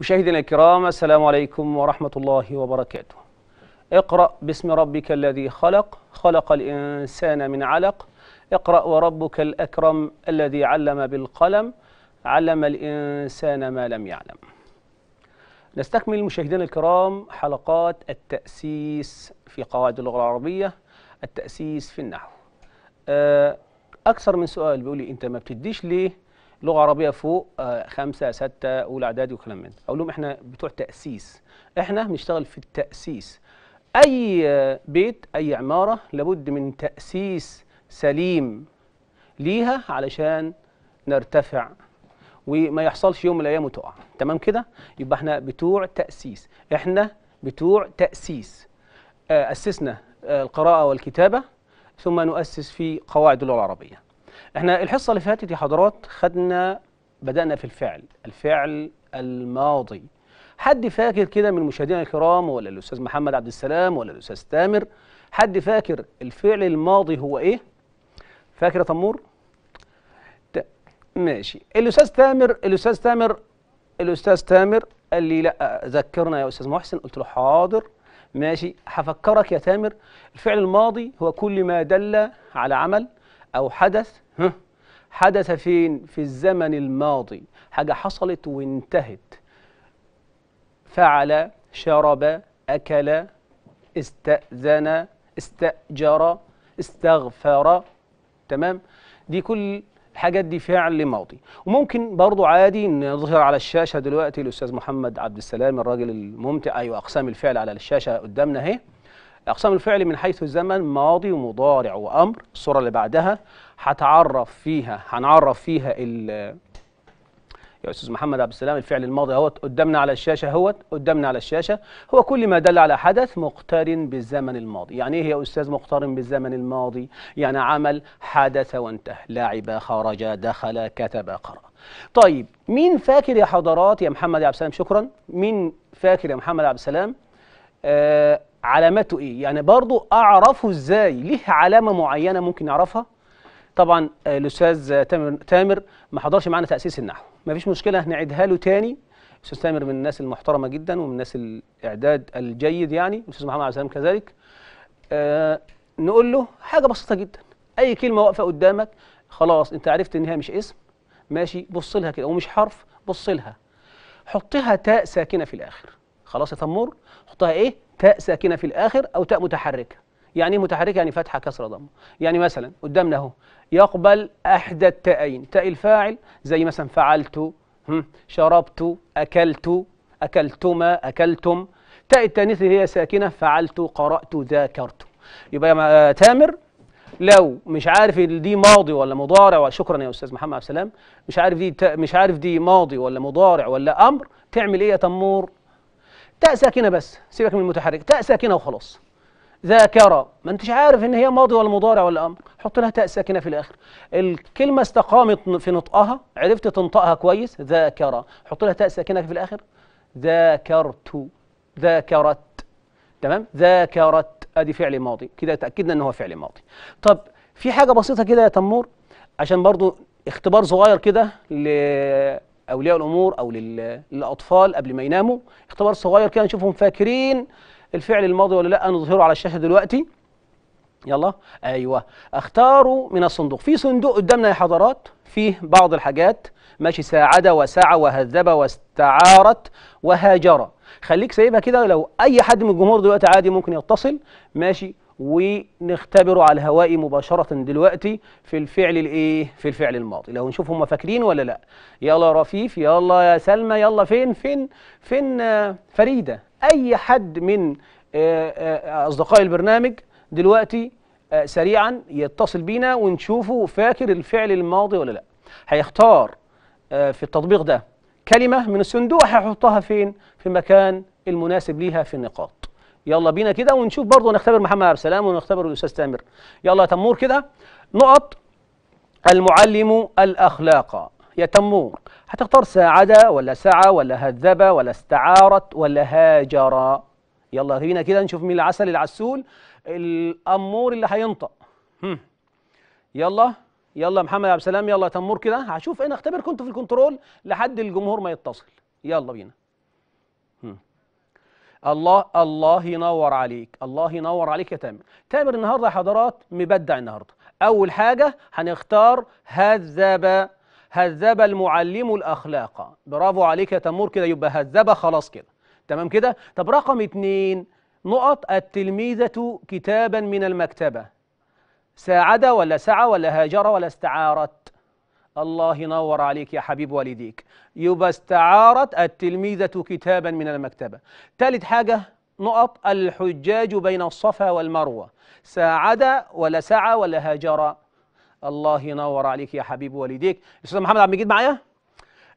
مشاهدينا الكرام السلام عليكم ورحمة الله وبركاته اقرأ باسم ربك الذي خلق خلق الإنسان من علق اقرأ وربك الأكرم الذي علم بالقلم علم الإنسان ما لم يعلم نستكمل مشاهدينا الكرام حلقات التأسيس في قواعد اللغة العربية التأسيس في النحو آه، أكثر من سؤال بيقول لي أنت ما بتديش ليه لغه عربيه فوق آه، خمسه سته اولى اعدادي وكلام من ده اقول لهم احنا بتوع تاسيس احنا بنشتغل في التاسيس اي آه، بيت اي عماره لابد من تاسيس سليم ليها علشان نرتفع وما يحصلش يوم من الايام وتقع تمام كده يبقى احنا بتوع تاسيس احنا بتوع تاسيس آه، اسسنا القراءه والكتابه ثم نؤسس في قواعد اللغه العربيه احنا الحصة اللي فاتت يا حضرات خدنا بدأنا في الفعل الفعل الماضي حد فاكر كده من مشاهدينا الكرام ولا الأستاذ محمد عبد السلام ولا الأستاذ تامر حد فاكر الفعل الماضي هو إيه؟ فاكر يا تمور؟ ماشي الأستاذ تامر الأستاذ تامر الأستاذ تامر قال لي لا ذكرنا يا أستاذ محسن قلت له حاضر ماشي هفكرك يا تامر الفعل الماضي هو كل ما دل على عمل أو حدث حدث فين في الزمن الماضي حاجة حصلت وانتهت فعل شرب أكل استأذن استأجر استغفر تمام دي كل الحاجات دي فعل ماضي وممكن برضو عادي نظهر على الشاشة دلوقتي الأستاذ محمد عبد السلام الراجل الممتع أيوة أقسام الفعل على الشاشة قدامنا اهي اقسام الفعل من حيث الزمن ماضي ومضارع وامر الصوره اللي بعدها هتعرف فيها هنعرف فيها ال يا استاذ محمد عبد السلام الفعل الماضي اهوت قدامنا على الشاشه اهوت قدامنا على الشاشه هو كل ما دل على حدث مقترن بالزمن الماضي يعني ايه يا استاذ مقترن بالزمن الماضي يعني عمل حدث وانتهى لعب خرج دخل كتب قرأ طيب مين فاكر يا حضرات يا محمد عبد السلام شكرا مين فاكر يا محمد عبد السلام آه علاماته ايه يعني برضو اعرفه ازاي ليه علامه معينه ممكن يعرفها طبعا آه، الاستاذ تامر تامر ما حضرش معانا تاسيس النحو ما فيش مشكله نعيدها له تاني الاستاذ تامر من الناس المحترمه جدا ومن الناس الاعداد الجيد يعني الاستاذ محمد عبد السلام كذلك آه نقول له حاجه بسيطه جدا اي كلمه واقفه قدامك خلاص انت عرفت ان هي مش اسم ماشي بص لها كده ومش حرف بص لها حطها تاء ساكنه في الاخر خلاص يا تمر حطها ايه تاء ساكنه في الاخر او تاء متحركه يعني ايه متحركه يعني فتحه كسره ضمه يعني مثلا قدامنا اهو يقبل احدى التاءين تاء الفاعل زي مثلا فعلت شربت اكلت اكلتما اكلتم تاء التانيث هي ساكنه فعلت قرات ذاكرت يبقى يا آه، تامر لو مش عارف دي ماضي ولا مضارع شكرا يا استاذ محمد عبد السلام مش عارف دي مش عارف دي ماضي ولا مضارع ولا امر تعمل ايه يا تمور تاء ساكنه بس سيبك من المتحرك تاء ساكنه وخلاص ذاكر ما انتش عارف ان هي ماضي ولا مضارع ولا امر حط لها تاء ساكنه في الاخر الكلمه استقامت في نطقها عرفت تنطقها كويس ذاكر حط لها تاء ساكنه في الاخر ذاكرت ذاكرت تمام ذاكرت ادي فعل ماضي كده تاكدنا ان هو فعل ماضي طب في حاجه بسيطه كده يا تمور عشان برضو اختبار صغير كده لاولياء الامور او للاطفال قبل ما يناموا اختبار صغير كده نشوفهم فاكرين الفعل الماضي ولا لا نظهره على الشاشه دلوقتي يلا ايوه اختاروا من الصندوق في صندوق قدامنا يا حضرات فيه بعض الحاجات ماشي ساعد وسعى وهذب واستعارت وهاجر خليك سايبها كده لو اي حد من الجمهور دلوقتي عادي ممكن يتصل ماشي ونختبره على الهواء مباشرة دلوقتي في الفعل الايه في الفعل الماضي لو نشوف هم فاكرين ولا لا يلا يا رفيف يلا يا سلمى يلا فين فين فين آه، فريدة اي حد من آه، آه، اصدقاء البرنامج دلوقتي سريعا يتصل بينا ونشوفه فاكر الفعل الماضي ولا لا هيختار في التطبيق ده كلمة من الصندوق هيحطها فين في المكان المناسب ليها في النقاط يلا بينا كده ونشوف برضه نختبر محمد عبد السلام ونختبر الاستاذ تامر يلا يا تمور كده نقط المعلم الاخلاق يا تمور هتختار ساعد ولا سعى ولا هذب ولا استعارت ولا هاجر يلا بينا كده نشوف مين العسل العسول الامور اللي هينطق يلا يلا محمد عبد السلام يلا تمور كده هشوف انا إيه، اختبر كنت في الكنترول لحد الجمهور ما يتصل يلا بينا الله الله ينور عليك الله ينور عليك يا تامر تامر النهارده يا حضرات مبدع النهارده اول حاجه هنختار هذب هذب المعلم الاخلاق برافو عليك يا تامر كده يبقى هذب خلاص كده تمام كده طب رقم اتنين نقط التلميذة كتابا من المكتبة ساعد ولا سعى ولا هاجر ولا استعارت الله ينور عليك يا حبيب والديك يبقى استعارت التلميذة كتابا من المكتبة ثالث حاجة نقط الحجاج بين الصفا والمروة ساعد ولا سعى ولا هاجر الله ينور عليك يا حبيب والديك أستاذ محمد عبد المجيد معايا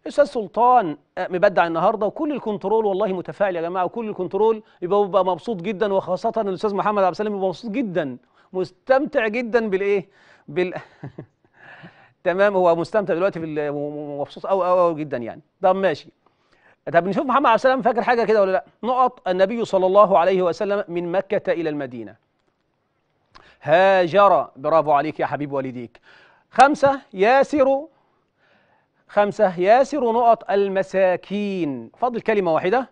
استاذ سلطان آه، مبدع النهارده وكل الكنترول والله متفاعل يا جماعه وكل الكنترول يبقى مبسوط جدا وخاصه الاستاذ محمد عبد السلام بيبقى مبسوط جدا مستمتع جدا بالايه؟ بال تمام هو مستمتع دلوقتي في ومبسوط قوي قوي قوي جدا يعني طب ماشي طب نشوف محمد عليه السلام فاكر حاجه كده ولا لا نقط النبي صلى الله عليه وسلم من مكه الى المدينه هاجر برافو عليك يا حبيب والديك خمسه ياسر خمسه ياسر نقط المساكين فاضل كلمه واحده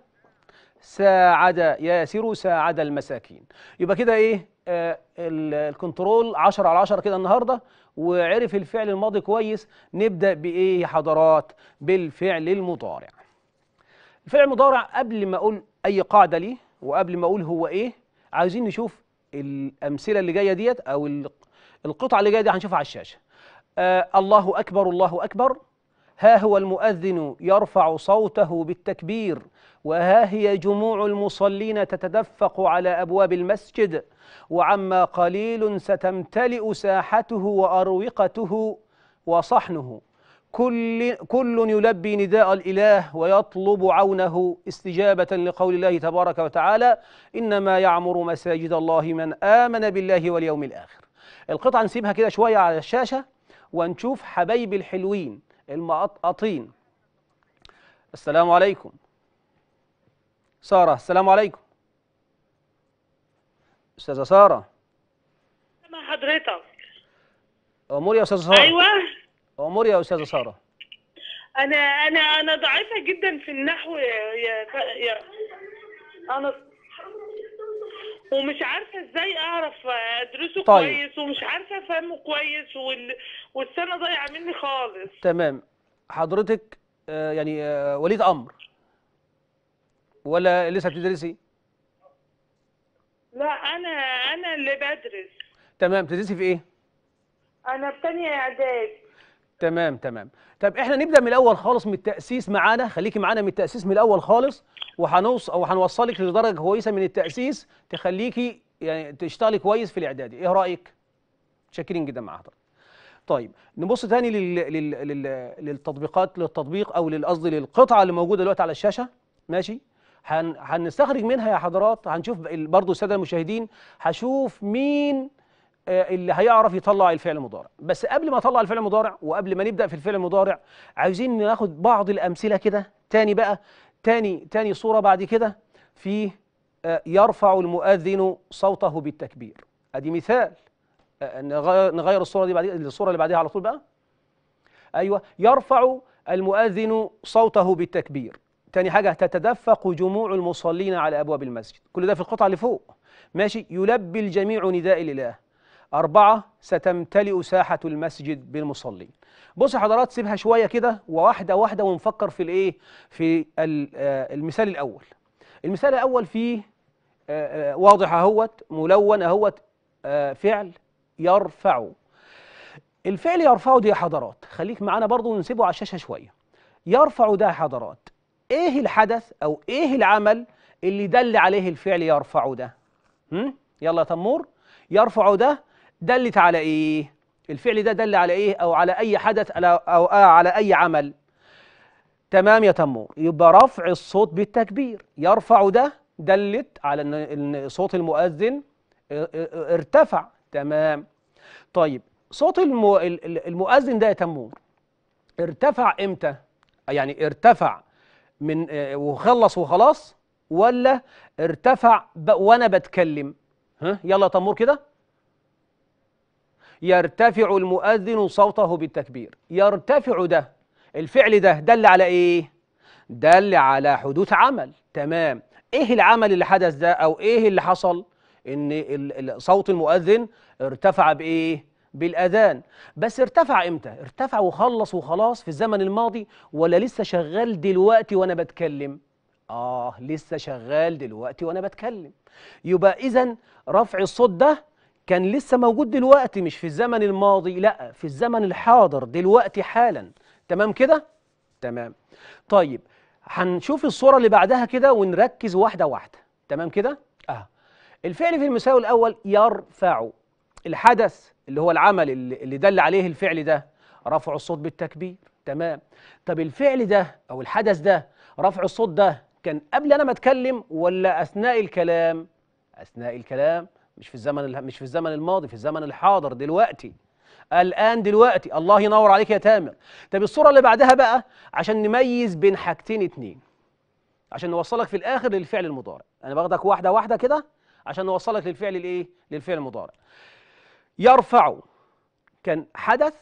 ساعد ياسر ساعد المساكين يبقى كده ايه آه الكنترول 10 على 10 كده النهارده وعرف الفعل الماضي كويس نبدأ بإيه يا حضرات بالفعل المضارع الفعل المضارع قبل ما أقول أي قاعدة ليه وقبل ما أقول هو إيه عايزين نشوف الأمثلة اللي جاية ديت أو القطعة اللي جاية دي هنشوفها على الشاشة آه الله أكبر الله أكبر ها هو المؤذن يرفع صوته بالتكبير وها هي جموع المصلين تتدفق على أبواب المسجد وعما قليل ستمتلئ ساحته واروقته وصحنه كل, كل يلبي نداء الإله ويطلب عونه استجابة لقول الله تبارك وتعالى إنما يعمر مساجد الله من آمن بالله واليوم الآخر القطعة نسيبها كده شوية على الشاشة ونشوف حبايب الحلوين المقطقطين السلام عليكم سارة السلام عليكم استاذه ساره مع حضرتك امور يا استاذه ساره ايوه امور يا استاذه ساره انا انا انا ضعيفه جدا في النحو يا يا, يا انا ومش عارفه ازاي اعرف ادرسه طيب. كويس ومش عارفه افهمه كويس وال... والسنه ضايعه مني خالص تمام حضرتك آه، يعني آه، وليد امر ولا لسه بتدرسي لا انا انا اللي بدرس تمام بتدرسي في ايه انا في تانية اعداد تمام تمام طب احنا نبدا من الاول خالص من التاسيس معانا خليكي معانا من التاسيس من الاول خالص وهنوص او هنوصلك لدرجه كويسه من التاسيس تخليكي يعني تشتغلي كويس في الاعدادي ايه رايك شاكرين جدا مع حضرتك طيب نبص تاني لل... لل... لل... للتطبيقات للتطبيق او قصدي للقطعه اللي موجوده دلوقتي على الشاشه ماشي هن... هنستخرج منها يا حضرات هنشوف برضه الساده المشاهدين هشوف مين آه، اللي هيعرف يطلع الفعل المضارع بس قبل ما اطلع الفعل المضارع وقبل ما نبدا في الفعل المضارع عايزين ناخد بعض الامثله كده تاني بقى تاني تاني صوره بعد كده في آه، يرفع المؤذن صوته بالتكبير ادي مثال آه، نغير الصوره دي بعد الصوره اللي بعدها على طول بقى ايوه يرفع المؤذن صوته بالتكبير تاني حاجة تتدفق جموع المصلين على أبواب المسجد كل ده في القطعة اللي فوق ماشي يلبي الجميع نداء الإله أربعة ستمتلئ ساحة المسجد بالمصلين بص حضرات سيبها شوية كده وواحدة واحدة ونفكر في الإيه في آه، المثال الأول المثال الأول فيه آه، آه، واضح أهوت ملون أهوت فعل يرفع الفعل يرفعه دي يا حضرات خليك معانا برضو ونسيبه على الشاشة شوية يرفع ده يا حضرات ايه الحدث او ايه العمل اللي دل عليه الفعل يرفع ده هم؟ يلا يا تمور يرفع ده دلت على ايه الفعل ده دل على ايه او على اي حدث او على اي عمل تمام يا تمور يبقى رفع الصوت بالتكبير يرفع ده دلت على ان صوت المؤذن ارتفع تمام طيب صوت المؤذن ده يا تمور ارتفع امتى يعني ارتفع من آه، وخلص وخلاص ولا ارتفع وانا بتكلم ها يلا طمور كده يرتفع المؤذن صوته بالتكبير يرتفع ده الفعل ده دل على ايه دل على حدوث عمل تمام ايه العمل اللي حدث ده او ايه اللي حصل ان صوت المؤذن ارتفع بايه بالأذان بس ارتفع إمتى؟ ارتفع وخلص وخلاص في الزمن الماضي ولا لسه شغال دلوقتي وأنا بتكلم؟ آه لسه شغال دلوقتي وأنا بتكلم يبقى إذا رفع الصوت ده كان لسه موجود دلوقتي مش في الزمن الماضي لا في الزمن الحاضر دلوقتي حالا تمام كده؟ تمام طيب هنشوف الصورة اللي بعدها كده ونركز واحدة واحدة تمام كده؟ آه الفعل في المثال الأول يرفع الحدث اللي هو العمل اللي دل عليه الفعل ده رفع الصوت بالتكبير تمام طب الفعل ده او الحدث ده رفع الصوت ده كان قبل انا ما اتكلم ولا اثناء الكلام اثناء الكلام مش في الزمن مش في الزمن الماضي في الزمن الحاضر دلوقتي الان دلوقتي الله ينور عليك يا تامر طب الصوره اللي بعدها بقى عشان نميز بين حاجتين اتنين عشان نوصلك في الاخر للفعل المضارع انا باخدك واحده واحده كده عشان نوصلك للفعل الايه للفعل المضارع يرفع كان حدث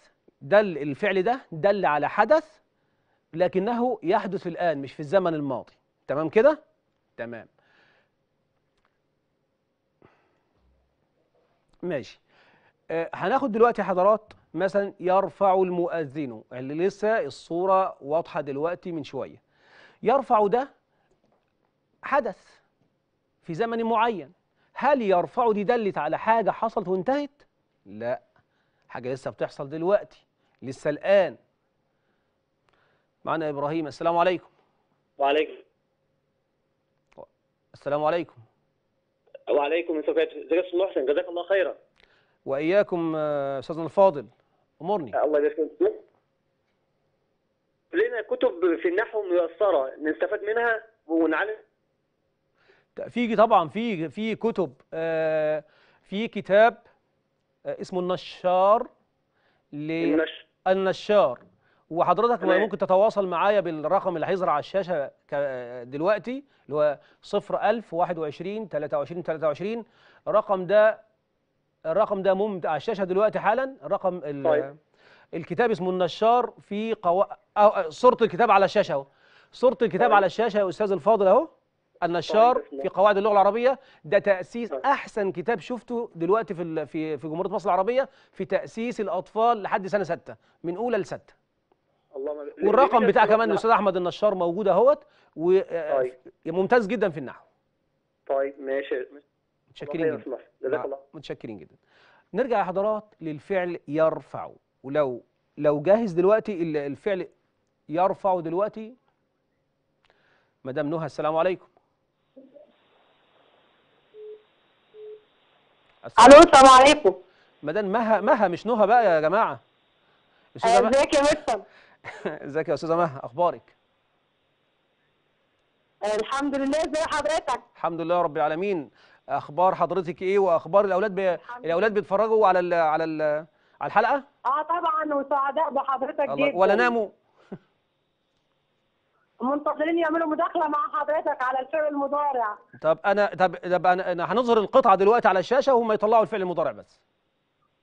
دل الفعل ده دل على حدث لكنه يحدث الآن مش في الزمن الماضي تمام كده؟ تمام ماشي آه، هناخد دلوقتي حضرات مثلا يرفع المؤذن اللي لسه الصورة واضحة دلوقتي من شوية يرفع ده حدث في زمن معين هل يرفع دي دلت على حاجة حصلت وانتهت لا حاجة لسه بتحصل دلوقتي لسه الآن معنا إبراهيم السلام عليكم وعليكم السلام عليكم وعليكم يا ازيك يا محسن جزاك الله خيرا واياكم آه، استاذنا الفاضل امرني الله يبارك فيك لنا كتب في النحو ميسره نستفاد منها ونعلم في طبعا في في كتب آه، في كتاب آه، اسمه النشار ل النشار النشار وحضرتك تمام. ممكن تتواصل معايا بالرقم اللي هيظهر على الشاشه دلوقتي اللي هو 01021 23 23 الرقم ده الرقم ده ممت... على الشاشه دلوقتي حالا الرقم ال... طيب. الكتاب اسمه النشار في قو... أو... صوره الكتاب على الشاشه اهو صوره الكتاب طيب. على الشاشه يا استاذ الفاضل اهو طيب، النشار في قواعد اللغه العربيه ده تاسيس طيب. احسن كتاب شفته دلوقتي في في في جمهوريه مصر العربيه في تاسيس الاطفال لحد سنه سته من اولى لسته والرقم بتاع كمان الاستاذ احمد النشار موجود اهوت وممتاز طيب. جدا في النحو طيب ماشي متشكرين جدا جزاك الله متشكرين جدا نرجع يا حضرات للفعل يرفع ولو لو جاهز دلوقتي الفعل يرفع دلوقتي مدام نهى السلام عليكم الو السلام عليكم مدام مها مها مش نهى بقى يا جماعه ازيك يا مستر ازيك يا استاذه مها اخبارك الحمد لله ازي حضرتك الحمد لله رب العالمين اخبار حضرتك ايه واخبار الاولاد بي... الاولاد بيتفرجوا على ال... على ال... على الحلقه اه طبعا وسعداء بحضرتك جدا ولا ناموا منتظرين يعملوا مداخله مع حضرتك على الفعل المضارع طب انا طب طب انا هنظهر القطعه دلوقتي على الشاشه وهم يطلعوا الفعل المضارع بس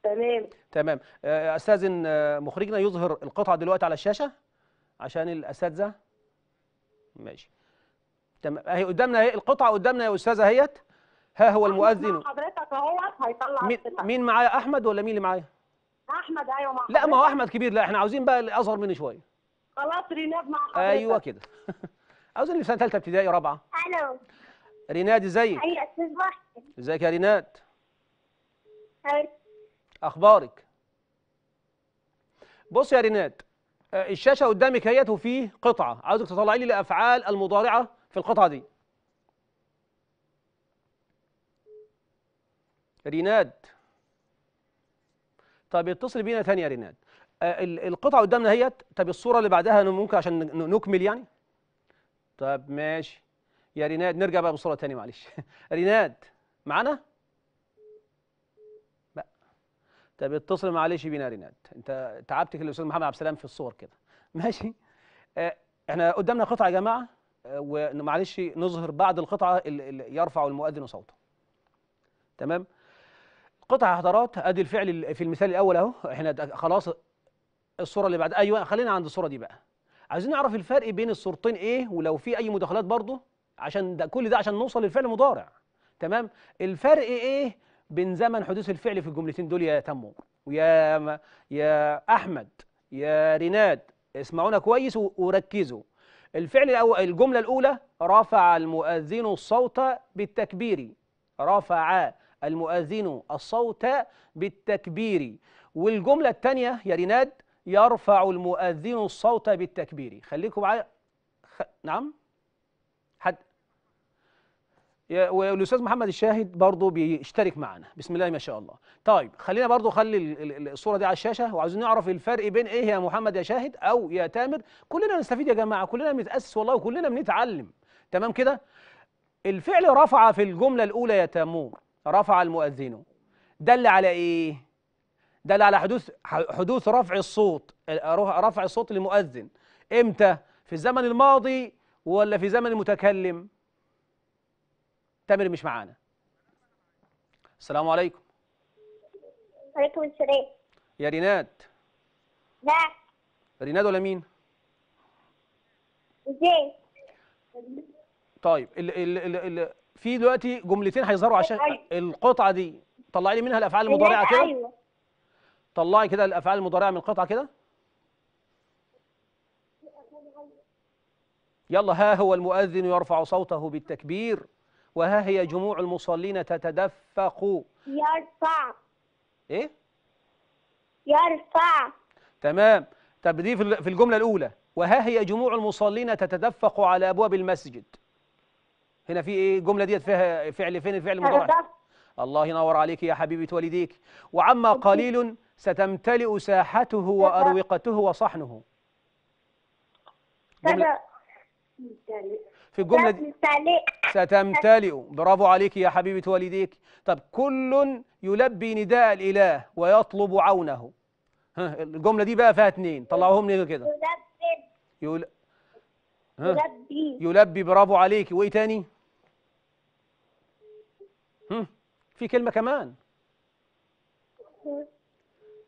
تمام تمام آه، استاذن آه، مخرجنا يظهر القطعه دلوقتي على الشاشه عشان الاساتذه ماشي تمام اهي قدامنا اهي القطعه قدامنا يا استاذه اهيت ها هو المؤذن حضرتك اهوت هيطلع مين, مين معايا احمد ولا مين اللي معايا احمد ايوه مع لا ما هو احمد كبير لا احنا عاوزين بقى الاصغر مني شويه خلاص ريناد مع حضرتك ايوه كده عاوز اللي في سنه ثالثه ابتدائي رابعه الو ريناد ازيك ايوه استاذ محسن ازيك يا ريناد اخبارك بص يا ريناد آه، الشاشه قدامك اهيت وفي قطعه عاوزك تطلعي لي الافعال المضارعه في القطعه دي ريناد طب اتصل بينا تاني يا ريناد آه، القطعه قدامنا اهيت طب الصوره اللي بعدها ممكن عشان نكمل يعني طب ماشي يا ريناد نرجع بقى بالصوره تاني معلش ريناد معانا لا طب اتصل معلش بينا ريناد انت تعبتك الاستاذ محمد عبد السلام في الصور كده ماشي اه احنا قدامنا قطعه يا جماعه اه ومعلش نظهر بعد القطعه اللي يرفع المؤذن صوته تمام قطع حضرات ادي الفعل في المثال الاول اهو احنا خلاص الصوره اللي بعد ايوه خلينا عند الصوره دي بقى عايزين نعرف الفرق بين الصورتين ايه ولو في اي مداخلات برضه عشان ده كل ده عشان نوصل للفعل المضارع تمام الفرق ايه بين زمن حدوث الفعل في الجملتين دول يا تمور ويا يا احمد يا ريناد اسمعونا كويس وركزوا الفعل الأول الجملة الأولى رفع المؤذن الصوت بالتكبير رفع المؤذن الصوت بالتكبير والجملة الثانية يا ريناد يرفع المؤذن الصوت بالتكبير خليكم معايا خ... نعم حد والاستاذ محمد الشاهد برضه بيشترك معانا بسم الله ما شاء الله طيب خلينا برضه خلي الصوره دي على الشاشه وعايزين نعرف الفرق بين ايه يا محمد يا شاهد او يا تامر كلنا نستفيد يا جماعه كلنا بنتاسس والله وكلنا بنتعلم تمام كده الفعل رفع في الجمله الاولى يا تامور رفع المؤذن دل على ايه دل على حدوث حدوث رفع الصوت رفع الصوت للمؤذن امتى في الزمن الماضي ولا في زمن المتكلم تامر مش معانا السلام عليكم وعليكم السلام يا ريناد لا ريناد ولا مين زين طيب ال ال ال ال في دلوقتي جملتين هيظهروا عشان أيوة. القطعه دي طلعي لي منها الافعال المضارعه كده ايوه طلعي كده الافعال المضارعه من القطعه كده يلا ها هو المؤذن يرفع صوته بالتكبير وها هي جموع المصلين تتدفق يرفع ايه يرفع تمام طب دي في الجمله الاولى وها هي جموع المصلين تتدفق على ابواب المسجد هنا في ايه الجمله ديت فيها فعل فين الفعل المضارع الله ينور عليك يا حبيبه والديك وعما قليل ستمتلئ ساحته وأروقته وصحنه جملة في الجملة دي ستمتلئ برافو عليك يا حبيبة والديك طب كل يلبي نداء الإله ويطلب عونه ها الجملة دي بقى فيها اتنين طلعوهم لي كده يلبي يلبي يلبي برافو عليك وايه تاني؟ في كلمة كمان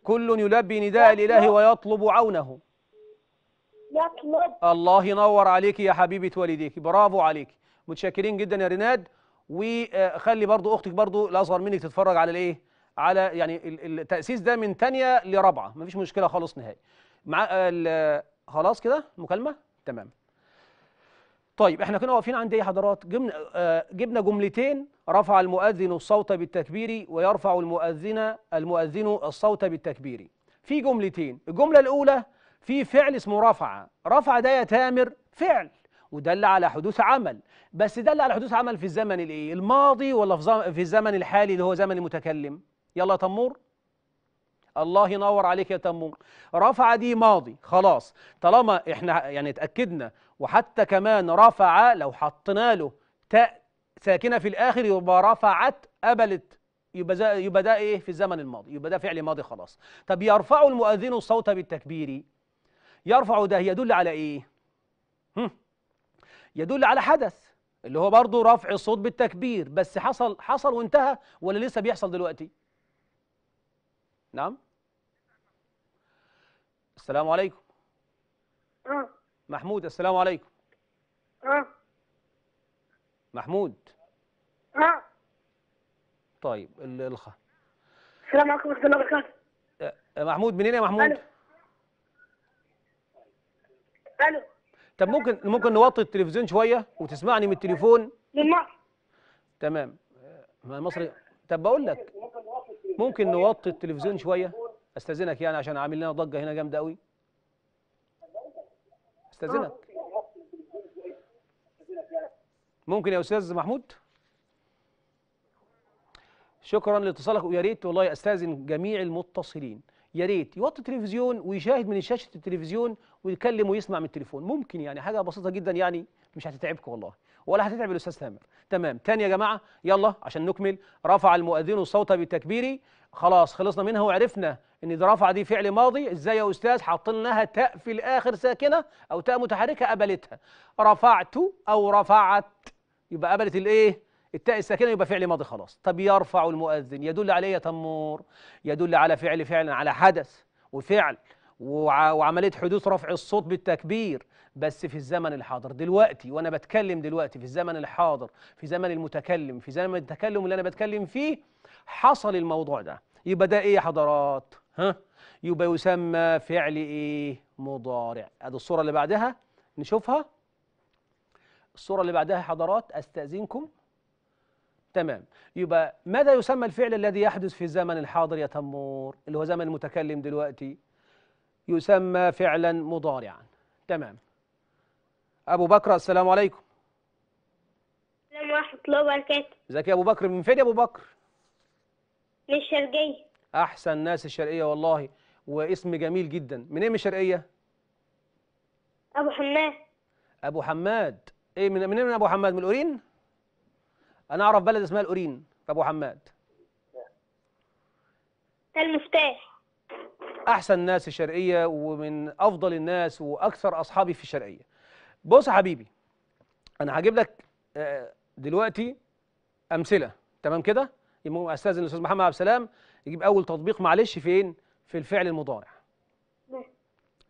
كل يلبي نداء الإله ويطلب عونه يطلب الله ينور عليك يا حبيبة والديك برافو عليك متشكرين جدا يا ريناد وخلي برضو أختك برضو الأصغر منك تتفرج على الإيه على يعني التأسيس ده من تانية لرابعة مفيش مشكلة خالص نهائي مع خلاص كده مكالمة تمام طيب احنا كنا واقفين عند ايه حضرات جبنا آه جبنا جملتين رفع المؤذن الصوت بالتكبير ويرفع المؤذن المؤذن الصوت بالتكبير في جملتين الجمله الاولى في فعل اسمه رفع رفع ده يا تامر فعل ودل على حدوث عمل بس دل على حدوث عمل في الزمن الايه الماضي ولا في, في الزمن الحالي اللي هو زمن المتكلم يلا يا تمور الله ينور عليك يا تمور رفع دي ماضي خلاص طالما احنا يعني اتاكدنا وحتى كمان رفع لو حطينا له تاء ساكنه في الاخر يبقى رفعت ابلت يبقى يبقى ده ايه في الزمن الماضي يبقى ده فعل ماضي خلاص طب يرفع المؤذن الصوت بالتكبير يرفع ده يدل على ايه هم. يدل على حدث اللي هو برضه رفع الصوت بالتكبير بس حصل حصل وانتهى ولا لسه بيحصل دلوقتي نعم السلام عليكم آه. محمود السلام عليكم أه؟ محمود أه؟ طيب الخ السلام عليكم ورحمه الله وبركاته آه، محمود منين يا محمود الو الو طب ممكن ممكن نوطي التلفزيون شويه وتسمعني من التليفون من مصر تمام آه، ما مصري طب بقول لك ممكن نوطي التلفزيون شويه استاذنك يعني عشان عامل لنا ضجه هنا جامده قوي استاذنك آه. ممكن يا استاذ محمود شكرا لاتصالك ويا ريت والله استاذن جميع المتصلين يا ريت يوطي التلفزيون ويشاهد من شاشه التلفزيون ويتكلم ويسمع من التليفون ممكن يعني حاجه بسيطه جدا يعني مش هتتعبكم والله ولا هتتعب الاستاذ تامر تمام تاني يا جماعه يلا عشان نكمل رفع المؤذن الصوت بالتكبير خلاص خلصنا منها وعرفنا ان دي رفع دي فعل ماضي ازاي يا استاذ حاطين لها تاء في الاخر ساكنه او تاء متحركه قبلتها رفعت او رفعت يبقى قبلت الايه التاء الساكنه يبقى فعل ماضي خلاص طب يرفع المؤذن يدل عليه إيه تمور يدل على فعل فعلا على حدث وفعل وعمليه حدوث رفع الصوت بالتكبير بس في الزمن الحاضر دلوقتي وانا بتكلم دلوقتي في الزمن الحاضر في زمن المتكلم في زمن التكلم اللي انا بتكلم فيه حصل الموضوع ده يبقى ده ايه يا حضرات ها يبقى يسمى فعل ايه مضارع ادي الصوره اللي بعدها نشوفها الصوره اللي بعدها حضرات استاذنكم تمام يبقى ماذا يسمى الفعل الذي يحدث في الزمن الحاضر يا تمور اللي هو زمن المتكلم دلوقتي يسمى فعلا مضارعا تمام أبو بكر السلام عليكم السلام ورحمة الله وبركاته ازيك يا أبو بكر من فين يا أبو بكر؟ من الشرقية أحسن ناس الشرقية والله واسم جميل جدا منين إيه من الشرقية؟ أبو حماد أبو حماد إيه من منين إيه من أبو حماد من القرين أنا أعرف بلد اسمها القرين أبو حماد المفتاح احسن ناس الشرقيه ومن افضل الناس واكثر اصحابي في الشرقيه بص يا حبيبي انا هجيب لك آه، دلوقتي امثله تمام كده يبقى استاذ الاستاذ محمد عبد السلام يجيب اول تطبيق معلش فين في الفعل المضارع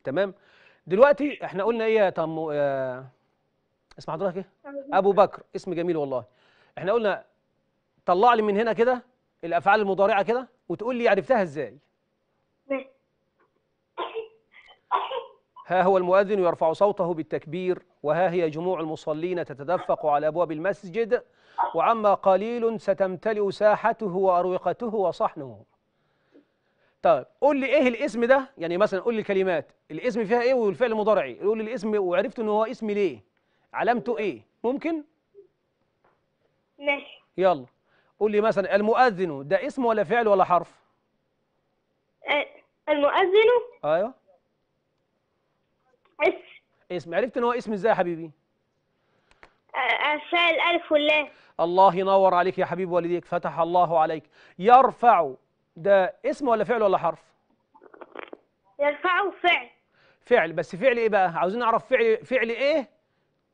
تمام دلوقتي احنا قلنا ايه يا طم اه اسم حضرتك ايه ابو بكر اسم جميل والله احنا قلنا طلع لي من هنا كده الافعال المضارعه كده وتقول لي عرفتها ازاي ماشي ها هو المؤذن يرفع صوته بالتكبير وها هي جموع المصلين تتدفق على أبواب المسجد وعما قليل ستمتلئ ساحته وأروقته وصحنه طيب قول لي ايه الاسم ده يعني مثلا قول لي الكلمات الاسم فيها ايه والفعل مضارعي قول لي الاسم وعرفت ان هو اسم ليه علامته ايه ممكن ماشي يلا قول لي مثلا المؤذن ده اسم ولا فعل ولا حرف المؤذن ايوه اسم اسم عرفت ان هو اسم ازاي يا حبيبي أنشاء الألف واللام الله ينور عليك يا حبيب والديك فتح الله عليك يرفع ده اسم ولا فعل ولا حرف يرفع فعل فعل بس فعل ايه بقى عاوزين نعرف فعل فعل ايه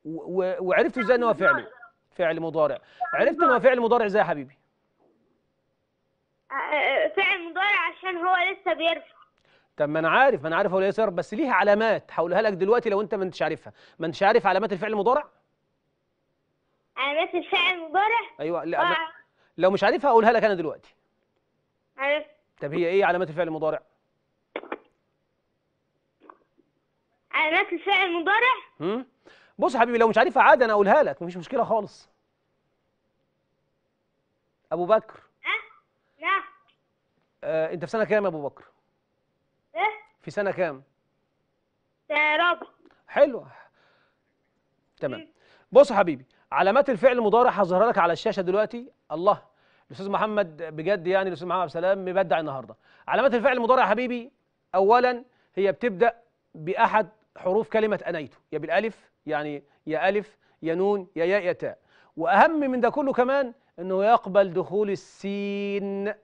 وعرفتوا ازاي ان هو فعل فعل مضارع عرفت ان هو فعل مضارع ازاي يا حبيبي فعل مضارع عشان هو لسه بيرفع طب ما انا عارف ما انا عارف هو اليسار بس ليها علامات هقولها لك دلوقتي لو انت ما انتش عارفها ما انتش عارف علامات الفعل المضارع علامات الفعل المضارع ايوه لا ما... آه. لو مش عارفها هقولها لك انا دلوقتي عارف أيوة. طب هي ايه علامات الفعل المضارع علامات الفعل المضارع امم بص يا حبيبي لو مش عارفها عادي انا اقولها لك مفيش مشكله خالص ابو بكر أه؟ لا آه انت في سنه كام يا ابو بكر في سنه كام رابعة حلو تمام بص يا حبيبي علامات الفعل المضارع هظهرها لك على الشاشه دلوقتي الله الاستاذ محمد بجد يعني الاستاذ محمد عبد السلام مبدع النهارده علامات الفعل المضارع يا حبيبي اولا هي بتبدا باحد حروف كلمه أنيته يا بالالف يعني يا الف يا نون يا ياء يا تاء واهم من ده كله كمان انه يقبل دخول السين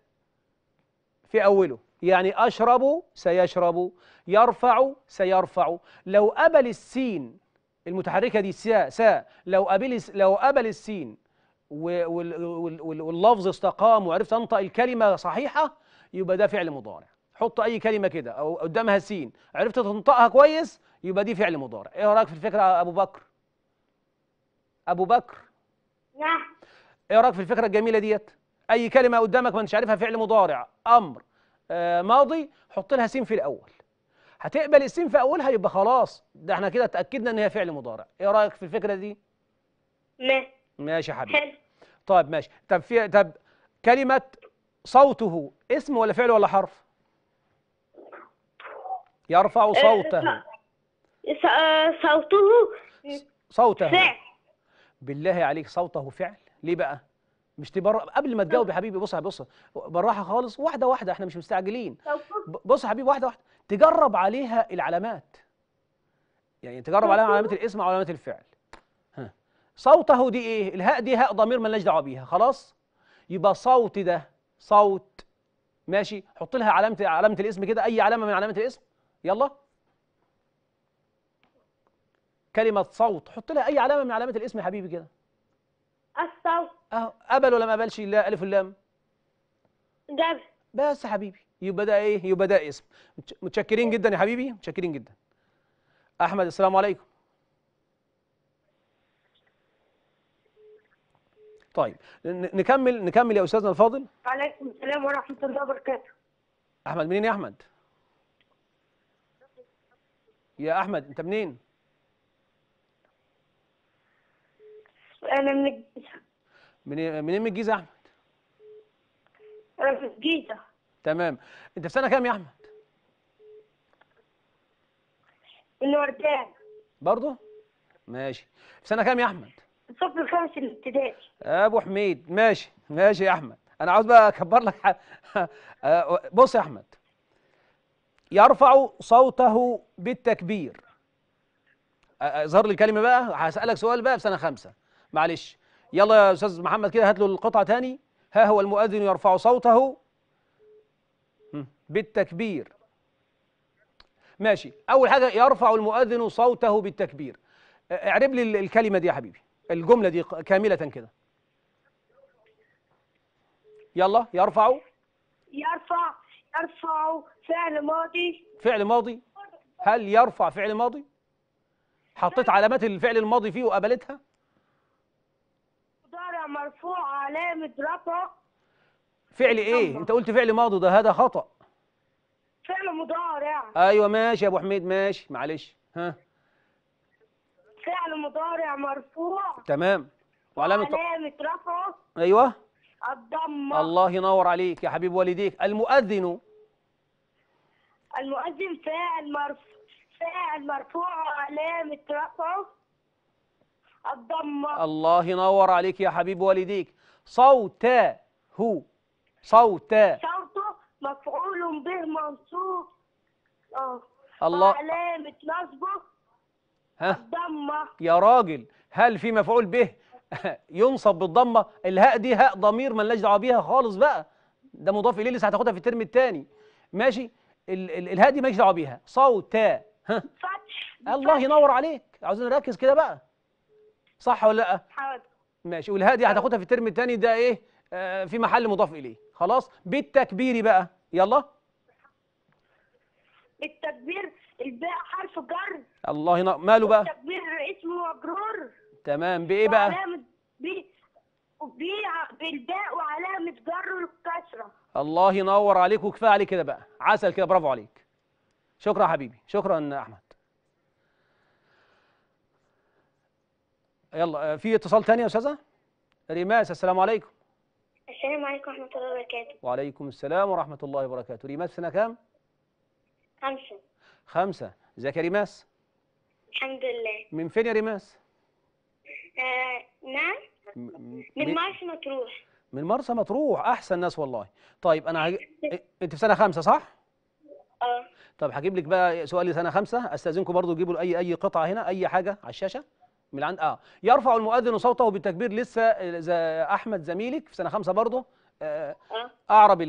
في اوله يعني أشرب سيشرب يرفع سيرفع لو أبل السين المتحركة دي سا سا لو أبل لو أبل السين واللفظ استقام وعرفت أنطق الكلمة صحيحة يبقى ده فعل مضارع حط أي كلمة كده أو قدامها سين عرفت تنطقها كويس يبقى دي فعل مضارع إيه رأيك في الفكرة أبو بكر أبو بكر نعم إيه رأيك في الفكرة الجميلة ديت أي كلمة قدامك ما أنتش عارفها فعل مضارع أمر آه، ماضي حط لها س في الاول هتقبل السين في اولها يبقى خلاص ده احنا كده اتاكدنا ان هي فعل مضارع ايه رايك في الفكره دي ماشي ماشي يا حبيبي طيب ماشي طب في طب كلمه صوته اسم ولا فعل ولا حرف يرفع آه، صوته صوته صوته فعل بالله عليك صوته فعل ليه بقى مش تبر... قبل ما تجاوب يا حبيبي بص يا بص براحه خالص واحده واحده احنا مش مستعجلين بص يا حبيبي واحده واحده تجرب عليها العلامات يعني تجرب عليها علامات الاسم او علامات الفعل ها صوته دي ايه الهاء دي هاء ضمير مالناش دعوه بيها خلاص يبقى صوت ده صوت ماشي حط لها علامه علامه الاسم كده اي علامه من علامات الاسم يلا كلمه صوت حط لها اي علامه من علامات الاسم يا حبيبي كده الصوت اهو قبل ولا ما قبلش لا الف واللام قبل بس يا حبيبي يبقى ده ايه يبقى ده اسم متشكرين جدا يا حبيبي متشكرين جدا احمد السلام عليكم طيب نكمل نكمل يا استاذنا الفاضل وعليكم السلام ورحمه الله وبركاته احمد منين يا احمد يا احمد انت منين انا من الجيزه من منين من الجيزه يا احمد انا في الجيزه تمام انت في سنه كام يا احمد من وردان برضه ماشي في سنه كام يا احمد الصف الخامس الابتدائي ابو حميد ماشي ماشي يا احمد انا عاوز بقى اكبر لك آه، بص يا احمد يرفع صوته بالتكبير اظهر لي الكلمه بقى هسالك سؤال بقى في سنه خمسه معلش يلا يا استاذ محمد كده هات له القطعه تاني ها هو المؤذن يرفع صوته بالتكبير ماشي اول حاجه يرفع المؤذن صوته بالتكبير اعرب لي الكلمه دي يا حبيبي الجمله دي كامله كده يلا يرفع يرفع يرفع فعل ماضي فعل ماضي هل يرفع فعل ماضي حطيت علامات الفعل الماضي فيه وقبلتها مرفوع علامة رفع فعل ايه انت قلت فعل ماضي ده هذا خطأ فعل مضارع ايوه ماشي يا ابو حميد ماشي معلش ها فعل مضارع مرفوع تمام وعلامة علامة رفع ايوه الضمة الله ينور عليك يا حبيب والديك المؤذن المؤذن فاعل مرفوع فاعل مرفوع وعلامة رفعه الضمة الله ينور عليك يا حبيب والديك صوته صوته صوته مفعول به منصوب اه الله علامة نصبه ها الضمة يا راجل هل في مفعول به ينصب بالضمة الهاء دي هاء ضمير ما دعوه بيها خالص بقى ده مضاف إليه لسه هتاخدها في الترم الثاني ماشي ال ال الهاء دي ماليش دعوه بيها صوت ها الله ينور عليك عاوزين نركز كده بقى صح ولا لا حاضر ماشي والهادي هتاخدها في الترم الثاني ده ايه آه في محل مضاف اليه خلاص بالتكبير بقى يلا التكبير الباء حرف جر الله ينور ماله بقى التكبير اسمه مجرور تمام بايه بقى علامه ب بالباء وعلامه جر الكسره الله ينور عليك وكفايه عليك كده بقى عسل كده برافو عليك شكرا حبيبي شكرا احمد يلا آه، في اتصال ثاني يا استاذه ريماس السلام عليكم السلام عليكم ورحمه الله وبركاته وعليكم السلام ورحمه الله وبركاته ريماس سنه كام خمسة خمسة ازيك يا ريماس الحمد لله من فين يا ريماس نعم من مرسى مطروح من مرسى مطروح احسن ناس والله طيب انا هج... انت في سنه خمسة صح اه طب هجيب لك بقى سؤال لسنه خمسة استاذنكم برضو تجيبوا اي اي قطعه هنا اي حاجه على الشاشه من عند اه يرفع المؤذن صوته بالتكبير لسه احمد زميلك في سنه خمسه برضه آه, آه. اعرب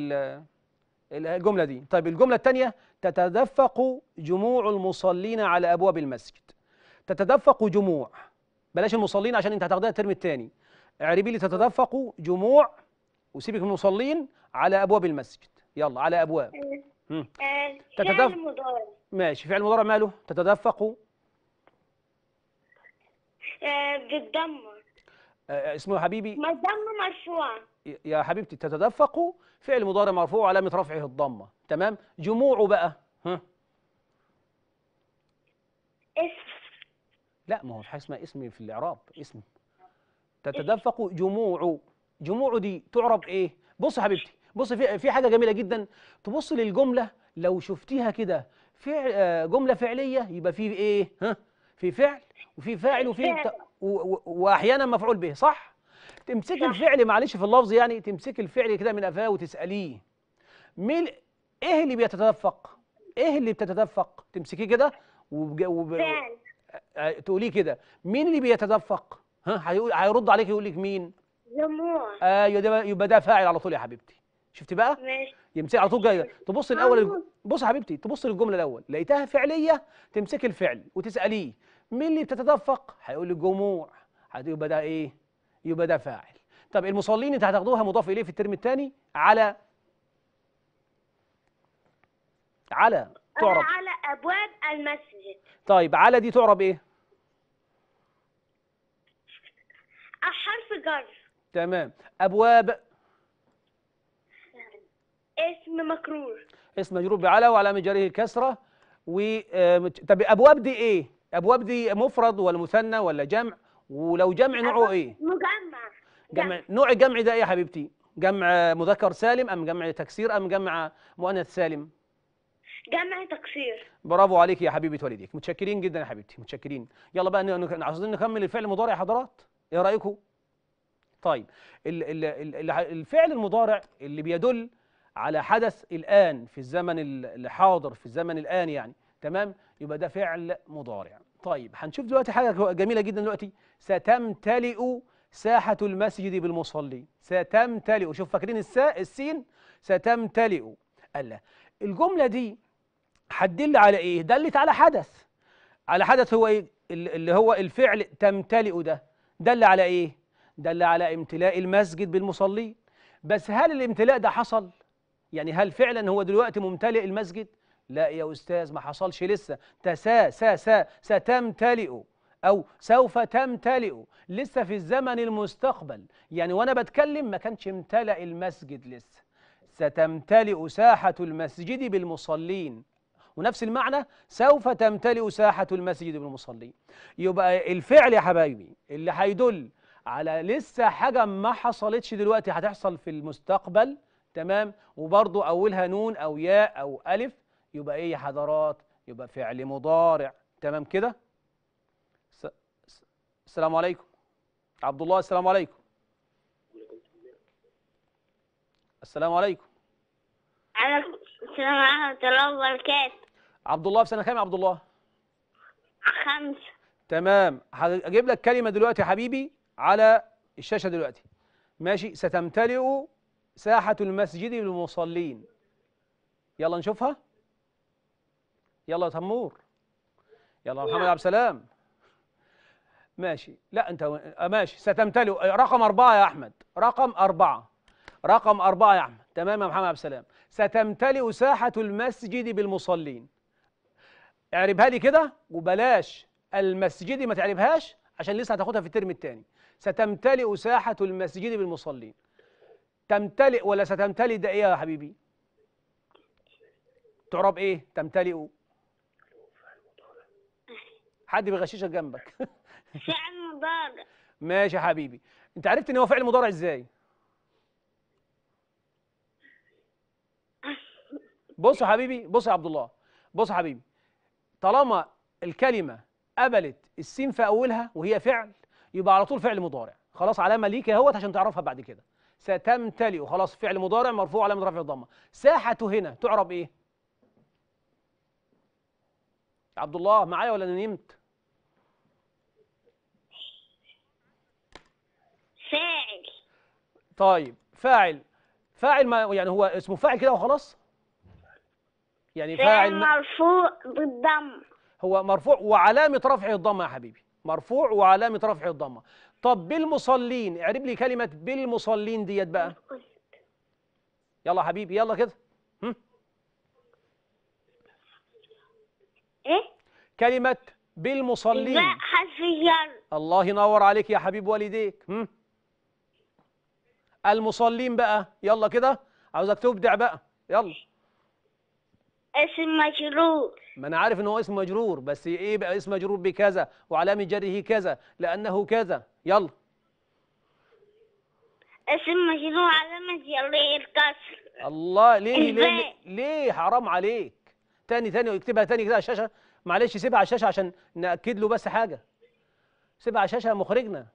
الجمله دي طيب الجمله الثانيه تتدفق جموع المصلين على ابواب المسجد تتدفق جموع بلاش المصلين عشان انت هتاخدها الترم الثاني اعربي لي تتدفق جموع وسيبك من المصلين على ابواب المسجد يلا على ابواب إيه. آه، تتدفق يعني ماشي فعل مضارع ماله تتدفق آه، بتدمر آه، آه، اسمه حبيبي ما الضم يا حبيبتي تتدفق فعل مضارع مرفوع علامة رفعه الضمة تمام جموع بقى ها اسم لا ما هو حاجه اسمها اسم في الاعراب اسم تتدفق جموع جموع دي تعرب ايه بص يا حبيبتي بص في في حاجه جميله جدا تبص للجمله لو شفتيها كده فعل جمله فعليه يبقى في ايه ها في فعل وفي فاعل وفي فعل. واحيانا مفعول به صح تمسكي الفعل معلش في اللفظ يعني تمسكي الفعل كده من قفاه وتساليه مين ايه اللي بيتدفق ايه اللي بتتدفق تمسكيه كده وب... وب... تقوليه كده مين اللي بيتدفق ها هيقول هيرد عليك يقول لك مين جموع ايوه يبقى ده فاعل على طول يا حبيبتي شفتي بقى ماشي يمسك على طول جايه تبص الاول بص يا حبيبتي تبص للجمله الاول لقيتها فعليه تمسكي الفعل وتساليه مين اللي بتتدفق هيقول الجموع هتبقى ده ايه يبقى ده فاعل طب المصلين انت هتاخدوها مضاف اليه في الترم الثاني على على تعرب على ابواب المسجد طيب على دي تعرب ايه حرف جر تمام ابواب اسم مكرور اسم مجرور بعلى وعلامه جره الكسره و آه، طب ابواب دي ايه الابواب دي مفرد ولا مثنى ولا جمع ولو جمع نوعه ايه مجمع جمع نوع الجمع ده ايه يا حبيبتي جمع مذكر سالم ام جمع تكسير ام جمع مؤنث سالم جمع تكسير برافو عليك يا حبيبه والديك متشكرين جدا يا حبيبتي متشكرين يلا بقى عايزين نكمل الفعل المضارع يا حضرات ايه رايكم طيب الفعل المضارع اللي بيدل على حدث الآن في الزمن الحاضر في الزمن الآن يعني تمام يبقى ده فعل مضارع طيب هنشوف دلوقتي حاجة جميلة جدا دلوقتي ستمتلئ ساحة المسجد بالمصلين ستمتلئ شوف فاكرين الساء السين ستمتلئ ألا الجملة دي هتدل على إيه دلت على حدث على حدث هو إيه اللي هو الفعل تمتلئ ده دل على إيه دل على امتلاء المسجد بالمصلين بس هل الامتلاء ده حصل يعني هل فعلا هو دلوقتي ممتلئ المسجد لا يا أستاذ ما حصلش لسه تسا سا سا ستمتلئ أو سوف تمتلئ لسه في الزمن المستقبل يعني وأنا بتكلم ما كانش امتلأ المسجد لسه ستمتلئ ساحة المسجد بالمصلين ونفس المعنى سوف تمتلئ ساحة المسجد بالمصلين يبقى الفعل يا حبايبي اللي هيدل على لسه حاجة ما حصلتش دلوقتي هتحصل في المستقبل تمام وبرضه أولها نون أو ياء أو ألف يبقى ايه يا حضرات يبقى فعل مضارع تمام كده السلام عليكم عبد الله السلام عليكم السلام عليكم عليكم السلام ورحمة الله وبركاته عبد الله في سنة كام يا عبد الله؟ خمسة تمام هجيب لك كلمة دلوقتي يا حبيبي على الشاشة دلوقتي ماشي ستمتلئ ساحة المسجد للمصلين يلا نشوفها يلا يا تمور يلا محمد عبد السلام ماشي لا انت آه، ماشي ستمتلئ آه، رقم أربعة يا أحمد رقم أربعة رقم أربعة يا أحمد تمام يا محمد عبد السلام ستمتلئ ساحة المسجد بالمصلين اعربها لي كده وبلاش المسجد ما تعربهاش عشان لسه هتاخدها في الترم الثاني ستمتلئ ساحة المسجد بالمصلين تمتلئ ولا ستمتلئ ده ايه يا حبيبي؟ تعرب ايه؟ تمتلئ حد بيغششك جنبك فعل مضارع ماشي يا حبيبي انت عرفت ان هو فعل مضارع ازاي بص يا حبيبي بص يا عبد الله بص يا حبيبي طالما الكلمه قبلت السين في اولها وهي فعل يبقى على طول فعل مضارع خلاص علامه ليك اهوت عشان تعرفها بعد كده ستمتلئ خلاص فعل مضارع مرفوع علامه رفع الضمه ساحه هنا تعرب ايه عبد الله معايا ولا انا نمت فاعل طيب فاعل فاعل ما يعني هو اسمه فاعل كده وخلاص يعني فاعل مرفوع بالضم هو مرفوع وعلامة رفعه الضمة يا حبيبي مرفوع وعلامة رفعه الضمة طب بالمصلين اعرب لي كلمة بالمصلين ديت بقى يلا حبيبي يلا كده هم؟ ايه كلمة بالمصلين حرف الجر الله ينور عليك يا حبيب والديك هم؟ المصلين بقى يلا كده عاوزك تبدع بقى يلا اسم مجرور ما انا عارف ان هو اسم مجرور بس ايه بقى اسم مجرور بكذا وعلامه جره كذا لانه كذا يلا اسم مجرور علامه جره الكسر الله ليه ليه ليه حرام عليك تاني تاني اكتبها تاني كده على الشاشه معلش سيبها على الشاشه عشان ناكد له بس حاجه سيبها على الشاشه مخرجنا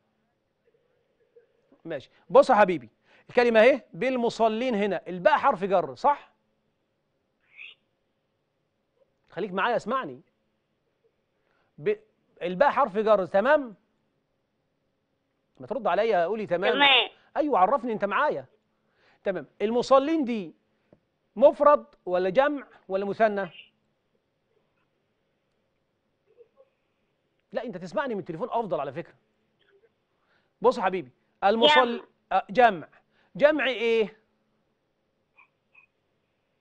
ماشي بص يا حبيبي الكلمة اهي بالمصلين هنا الباء حرف جر صح؟ خليك معايا اسمعني ب... الباء حرف جر تمام؟ ما ترد عليا قولي تمام تمام ايوه عرفني انت معايا تمام المصلين دي مفرد ولا جمع ولا مثنى؟ لا انت تسمعني من التليفون افضل على فكره بص يا حبيبي المصلي جمع. آه، جمع جمع ايه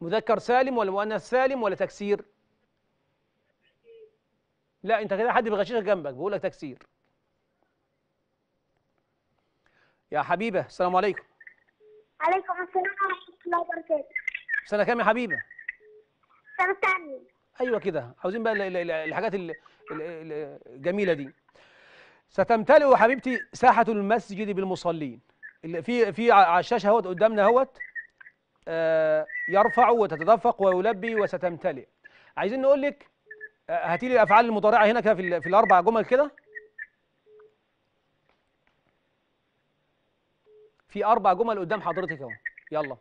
مذكر سالم ولا مؤنث سالم ولا تكسير لا انت كده حد بيغششك جنبك بيقول لك تكسير يا حبيبه السلام عليكم عليكم السلام ورحمه الله وبركاته سنه كام يا حبيبه سنه ثانيه ايوه كده عاوزين بقى الحاجات الجميله دي ستمتلئ حبيبتي ساحه المسجد بالمصلين في في على الشاشه اهوت قدامنا اهوت آه، يرفع وتتدفق ويلبي وستمتلئ عايزين نقول لك آه، هاتي لي الافعال المضارعه هنا كده في, في الاربع جمل كده في اربع جمل قدام حضرتك اهو يلا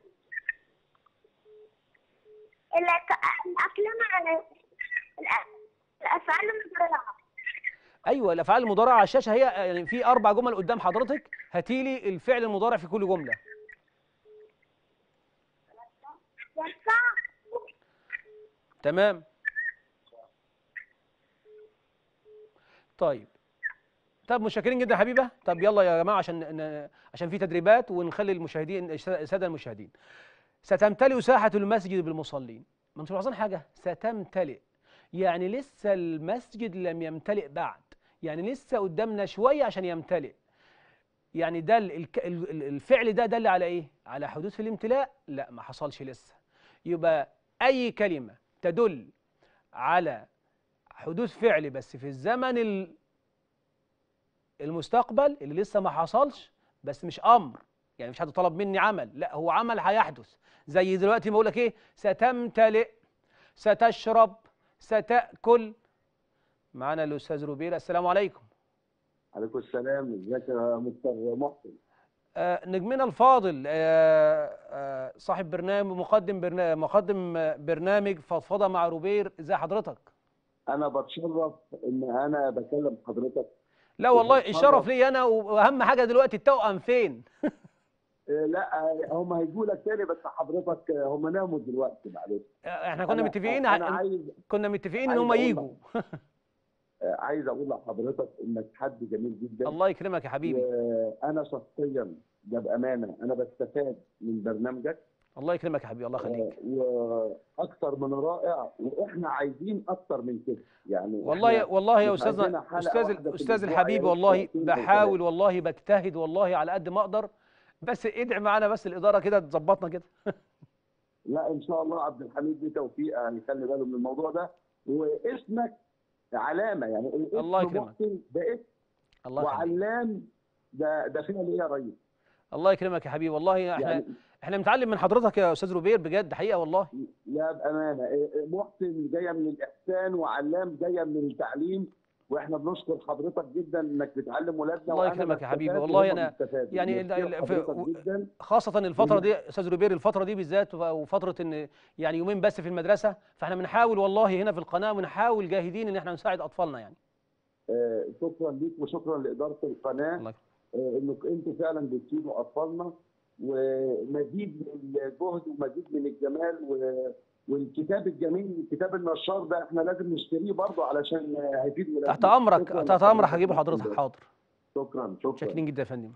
الافلام على الافعال المضارعه ايوه الافعال المضارعه على الشاشه هي آه، يعني في اربع جمل قدام حضرتك هاتي لي الفعل المضارع في كل جمله تمام طيب طب متشكرين جدا حبيبه طب يلا يا جماعه عشان عشان في تدريبات ونخلي المشاهدين الساده المشاهدين ستمتلئ ساحه المسجد بالمصلين ما انتوا حاجه ستمتلئ يعني لسه المسجد لم يمتلئ بعد يعني لسه قدامنا شويه عشان يمتلئ يعني ده الفعل ده دل على ايه على حدوث الامتلاء لا ما حصلش لسه يبقى اي كلمه تدل على حدوث فعل بس في الزمن المستقبل اللي لسه ما حصلش بس مش امر يعني مش حد طلب مني عمل لا هو عمل هيحدث زي دلوقتي ما بقول لك ايه ستمتلئ ستشرب ستاكل معانا الاستاذ روبير السلام عليكم عليكم السلام ازيك يا مستر محسن آه، نجمنا الفاضل آه، آه، صاحب برنامج مقدم برنامج مقدم برنامج فضفضه مع روبير ازي حضرتك انا بتشرف ان انا بكلم حضرتك لا والله الشرف لي انا واهم حاجه دلوقتي التوأم فين لا هم هيجوا لك تاني بس حضرتك هم ناموا دلوقتي معلش احنا كنا متفقين كنا متفقين ان هم ييجوا آه، عايز اقول لحضرتك انك حد جميل جدا الله يكرمك يا حبيبي انا شخصيا ده بامانه انا بستفاد من برنامجك الله يكرمك يا حبيبي الله يخليك آه، واكثر من رائع واحنا عايزين اكثر من كده يعني والله والله يا استاذنا استاذ استاذ الحبيب والله بحاول والله بجتهد والله على قد ما اقدر بس ادعي معانا بس الاداره كده تظبطنا كده لا ان شاء الله عبد الحميد بتوفيق توفيق يعني خلي باله من الموضوع ده واسمك علامه يعني الله يكرمك ده اسم الله وعلام ده ده فعل ايه يا ريس الله يكرمك يا حبيبي والله احنا يعني احنا بنتعلم من حضرتك يا استاذ روبير بجد حقيقه والله لا بامانه إيه، إيه، محسن جايه من الاحسان وعلام جايه من التعليم واحنا بنشكر حضرتك جدا انك بتعلم ولادنا الله يكرمك يا حبيبي والله انا يعني خاصه الفتره دي استاذ روبير الفتره دي بالذات وفتره ان يعني يومين بس في المدرسه فاحنا بنحاول والله هنا في القناه بنحاول جاهدين ان احنا نساعد اطفالنا يعني آه، شكرا ليك وشكرا لاداره القناه آه، انك انت فعلا بتفيدوا اطفالنا ومزيد من الجهد ومزيد من الجمال و والكتاب الجميل كتاب النشار ده احنا لازم نشتريه برضه علشان هيفيد ولادنا تحت امرك تحت امرك هجيبه حضرتك حاضر شكرا شكرا شاكرين جدا يا فندم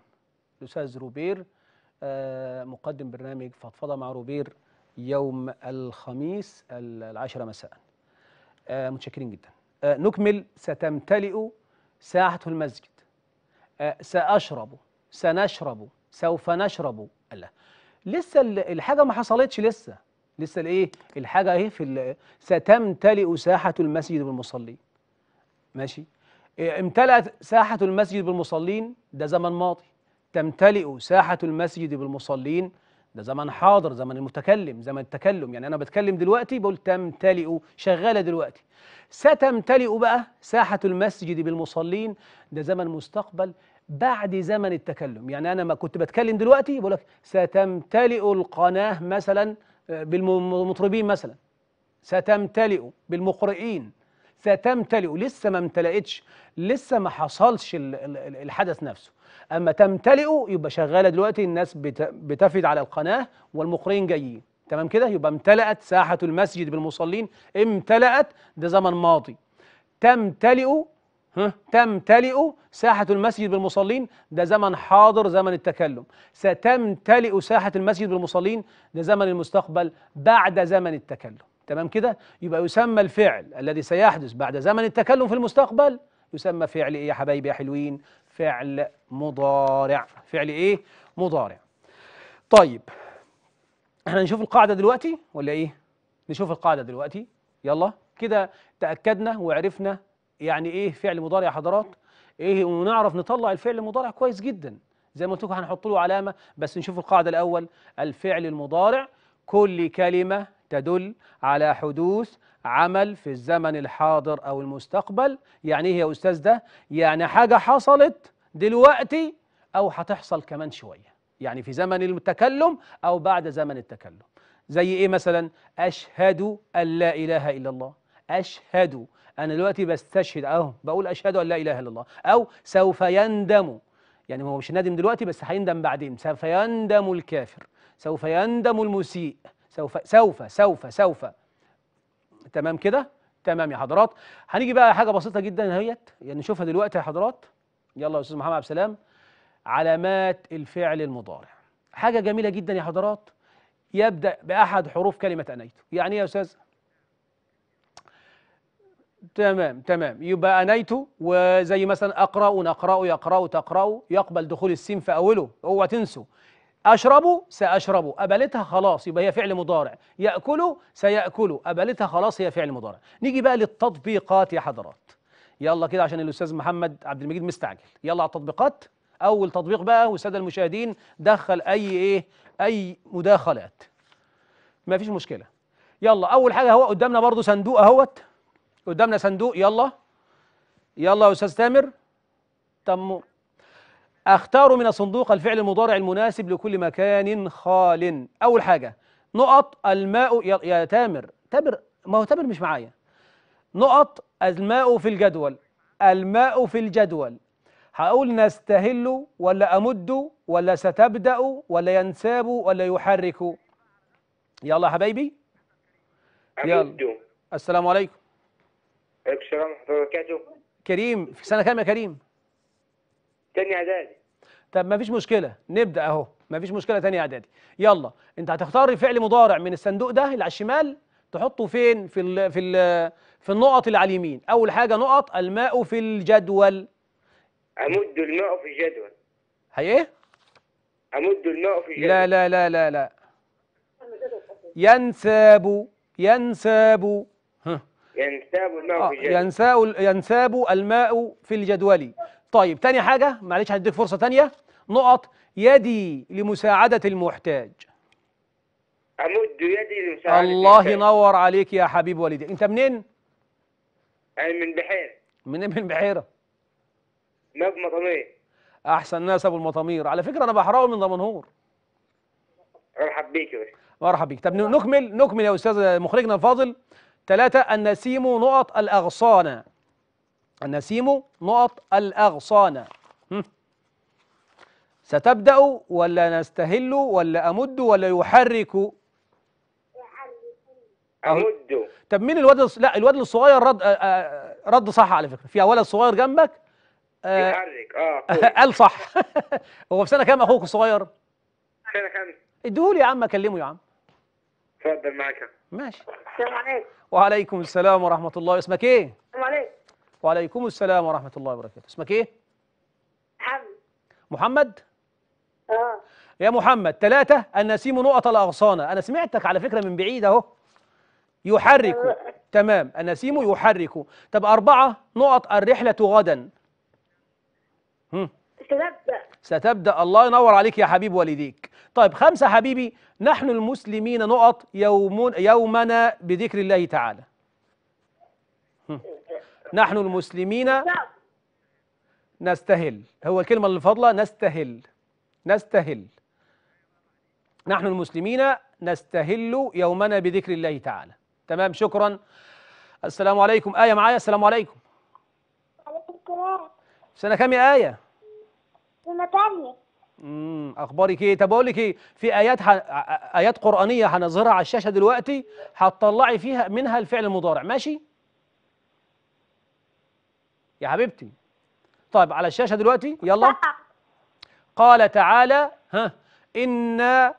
الاستاذ روبير آه، مقدم برنامج فضفضه مع روبير يوم الخميس العاشرة مساء آه، متشكرين جدا آه، نكمل ستمتلئ ساحة المسجد سأشرب سنشرب سوف نشرب لا لسه الحاجة ما حصلتش لسه لسه الايه الحاجه اهي في ستمتلئ ساحه المسجد بالمصلين ماشي امتلأت ساحة المسجد بالمصلين ده زمن ماضي تمتلئ ساحة المسجد بالمصلين ده زمن حاضر زمن المتكلم زمن التكلم يعني أنا بتكلم دلوقتي بقول تمتلئ شغالة دلوقتي ستمتلئ بقى ساحة المسجد بالمصلين ده زمن مستقبل بعد زمن التكلم يعني أنا ما كنت بتكلم دلوقتي بقول لك ستمتلئ القناة مثلا بالمطربين مثلا ستمتلئ بالمقرئين ستمتلئ لسه ما امتلئتش لسه ما حصلش الحدث نفسه اما تمتلئ يبقى شغاله دلوقتي الناس بتفد على القناه والمقرئين جايين تمام كده يبقى امتلأت ساحه المسجد بالمصلين امتلأت ده زمن ماضي تمتلئ تمتلئ ساحة المسجد بالمصلين ده زمن حاضر زمن التكلم ستمتلئ ساحة المسجد بالمصلين ده زمن المستقبل بعد زمن التكلم تمام كده يبقى يسمى الفعل الذي سيحدث بعد زمن التكلم في المستقبل يسمى فعل ايه يا حبايبي يا حلوين فعل مضارع فعل ايه مضارع طيب احنا نشوف القاعدة دلوقتي ولا ايه نشوف القاعدة دلوقتي يلا كده تأكدنا وعرفنا يعني ايه فعل مضارع يا حضرات ايه ونعرف نطلع الفعل المضارع كويس جدا زي ما قلت لكم هنحط له علامه بس نشوف القاعده الاول الفعل المضارع كل كلمه تدل على حدوث عمل في الزمن الحاضر او المستقبل يعني ايه يا استاذ ده يعني حاجه حصلت دلوقتي او هتحصل كمان شويه يعني في زمن التكلم او بعد زمن التكلم زي ايه مثلا اشهد ان لا اله الا الله اشهد أنا دلوقتي بستشهد أهو بقول أشهد أن لا إله إلا الله أو سوف يندم يعني هو مش نادم دلوقتي بس هيندم بعدين سوف يندم الكافر سوف يندم المسيء سوف سوف سوف سوف تمام كده تمام يا حضرات هنيجي بقى حاجه بسيطه جدا اهيت يعني نشوفها دلوقتي يا حضرات يلا يا استاذ محمد عبد السلام علامات الفعل المضارع حاجه جميله جدا يا حضرات يبدا باحد حروف كلمه انيت يعني ايه يا استاذ تمام تمام يبقى أنيت وزي مثلا أقرأ نقرأ يقرأ تقرأ يقبل دخول السين في أوله اوعى تنسوا أشرب سأشرب أبلتها خلاص يبقى هي فعل مضارع يأكل سيأكل أبلتها خلاص هي فعل مضارع نيجي بقى للتطبيقات يا حضرات يلا كده عشان الأستاذ محمد عبد المجيد مستعجل يلا على التطبيقات أول تطبيق بقى والسادة المشاهدين دخل أي إيه أي مداخلات مفيش مشكلة يلا أول حاجة هو قدامنا برضو صندوق أهوت قدامنا صندوق يلا يلا يا استاذ تامر تم اختار من الصندوق الفعل المضارع المناسب لكل مكان خال اول حاجه نقط الماء يا, يا تامر تامر ما هو تامر مش معايا نقط الماء في الجدول الماء في الجدول هقول نستهل ولا امد ولا ستبدا ولا ينساب ولا يحرك يلا حبايبي يلا السلام عليكم السلام ورحمة الله وبركاته كريم في سنة كام يا كريم؟ تاني إعدادي طب مفيش مشكلة نبدأ أهو مفيش مشكلة تاني إعدادي يلا أنت هتختار فعل مضارع من الصندوق ده اللي على الشمال تحطه فين؟ في ال في ال في النقط اللي على اليمين أول حاجة نقط الماء في الجدول أمد الماء في الجدول هي إيه؟ أمد الماء في الجدول لا لا لا لا لا ينساب ينساب ينساب الماء آه، في الجدول ينساب ينساب الماء في الجدول طيب تاني حاجة معلش هديك فرصة تانية نقط يدي لمساعدة المحتاج أمد يدي لمساعدة الله ينور عليك يا حبيب والدي أنت منين؟ أنا من بحيرة من من بحيرة؟ ماب مطامير أحسن ناس أبو المطامير على فكرة أنا بحراوي من دمنهور مرحب بيك يا باشا مرحب بيك طب نكمل نكمل يا أستاذ مخرجنا الفاضل ثلاثة النسيم نقط الأغصان النسيم نقط الأغصان ستبدأ ولا نستهل ولا أمد ولا يحرك أمد طب مين الواد لا الواد الصغير رد آه، آه، رد صح على فكرة في ولد صغير جنبك آه، يحرك اه قال صح هو في سنة كام أخوك الصغير؟ سنة كام؟ اديهولي يا عم أكلمه يا عم اتفضل معاك ماشي السلام عليكم وعليكم السلام ورحمة الله اسمك ايه؟ السلام عليكم وعليكم السلام ورحمة الله وبركاته اسمك ايه؟ محمد محمد؟ اه يا محمد ثلاثة النسيم نقط الأغصان أنا سمعتك على فكرة من بعيد أهو يحرك آه. تمام النسيم يحرك طب أربعة نقط الرحلة غدا هم. ستبدأ الله ينور عليك يا حبيب والديك طيب خمسة حبيبي نحن المسلمين نقط يوم يومنا بذكر الله تعالى نحن المسلمين نستهل هو الكلمة الفضلة نستهل نستهل نحن المسلمين نستهل يومنا بذكر الله تعالى تمام شكرا السلام عليكم آية معايا السلام عليكم سنة كام يا آية؟ امم اخبارك ايه طب اقول لك ايه في ايات ح... ايات قرانيه هنظهرها على الشاشه دلوقتي هتطلعي فيها منها الفعل المضارع ماشي يا حبيبتي طيب على الشاشه دلوقتي يلا قال تعالى ها إنا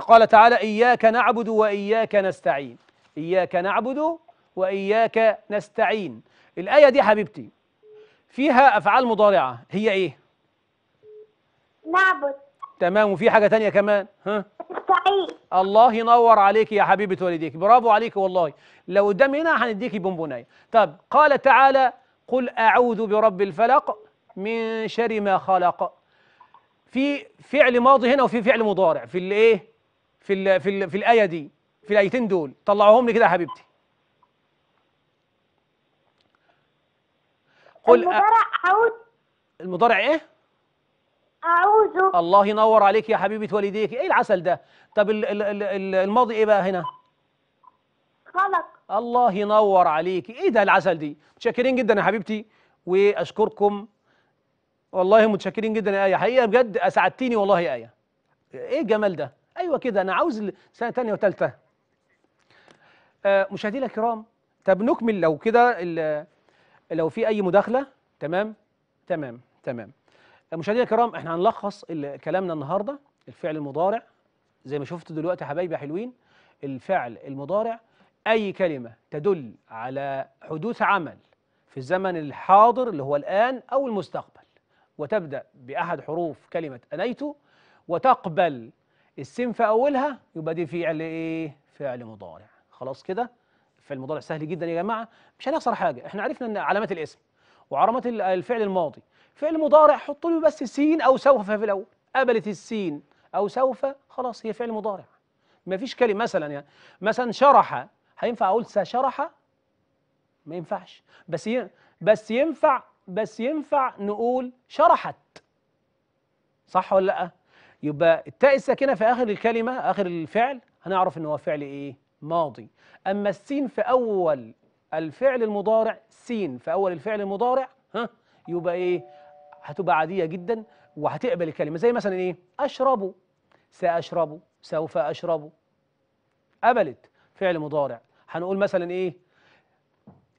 قال تعالى إياك نعبد وإياك نستعين إياك نعبد وإياك نستعين الآية دي حبيبتي فيها أفعال مضارعة هي إيه؟ نعبد تمام وفي حاجة تانية كمان ها نستعين الله ينور عليك يا حبيبة والديك برافو عليك والله لو قدامي هنا هنديكي بونبوناية طب قال تعالى قل أعوذ برب الفلق من شر ما خلق في فعل ماضي هنا وفي فعل مضارع في الايه في ال في ال في الايه دي في الايتين دول طلعوهم لي كده يا حبيبتي قل المضارع اعوذ المضارع ايه أعوذ الله ينور عليك يا حبيبة والديك إيه العسل ده طب ال ال ال الماضي إيه بقى هنا خلق الله ينور عليك إيه ده العسل دي متشكرين جدا يا حبيبتي وأشكركم والله متشكرين جدا يا آية حقيقة بجد أسعدتيني والله يا آية إيه الجمال ده أيوة كده أنا عاوز سنة تانية وتالتة آه مشاهدينا الكرام طب نكمل لو كده لو في أي مداخلة تمام تمام تمام مشاهدينا الكرام احنا هنلخص كلامنا النهارده الفعل المضارع زي ما شفتوا دلوقتي حبايبي حلوين الفعل المضارع اي كلمه تدل على حدوث عمل في الزمن الحاضر اللي هو الان او المستقبل وتبدا باحد حروف كلمه انيت وتقبل السين في اولها يبقى دي فعل ايه فعل مضارع خلاص كده الفعل المضارع سهل جدا يا جماعه مش هنخسر حاجه احنا عرفنا ان علامات الاسم وعلامات الفعل الماضي فعل مضارع حط له بس سين أو سوف في الأول قبلت السين أو سوف خلاص هي فعل مضارع ما فيش كلمة مثلا يعني مثلا شرح هينفع أقول سشرح ما ينفعش بس بس ينفع بس ينفع نقول شرحت صح ولا لا يبقى التاء الساكنه في اخر الكلمه اخر الفعل هنعرف ان هو فعل ايه ماضي اما السين في اول الفعل المضارع سين في اول الفعل المضارع ها يبقى ايه هتبقى عاديه جدا وهتقبل الكلمه زي مثلا ايه اشربه ساشربه سوف اشربه قبلت فعل مضارع هنقول مثلا ايه